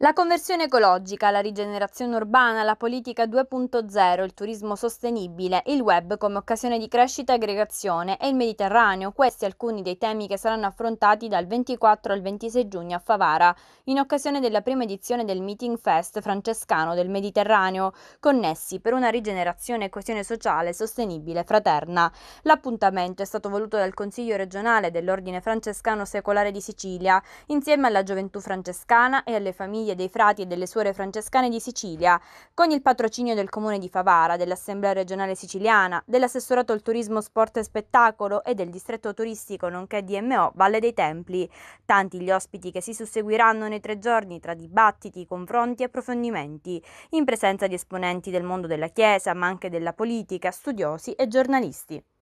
La conversione ecologica, la rigenerazione urbana, la politica 2.0, il turismo sostenibile, il web come occasione di crescita e aggregazione e il Mediterraneo, questi alcuni dei temi che saranno affrontati dal 24 al 26 giugno a Favara, in occasione della prima edizione del Meeting Fest francescano del Mediterraneo, connessi per una rigenerazione e coesione sociale sostenibile e fraterna. L'appuntamento è stato voluto dal Consiglio regionale dell'Ordine francescano secolare di Sicilia, insieme alla gioventù francescana e alle famiglie famiglie dei frati e delle suore francescane di Sicilia, con il patrocinio del Comune di Favara, dell'Assemblea regionale siciliana, dell'assessorato al turismo, sport e spettacolo e del distretto turistico nonché DMO Valle dei Templi. Tanti gli ospiti che si susseguiranno nei tre giorni tra dibattiti, confronti e approfondimenti, in presenza di esponenti del mondo della Chiesa, ma anche della politica, studiosi e giornalisti.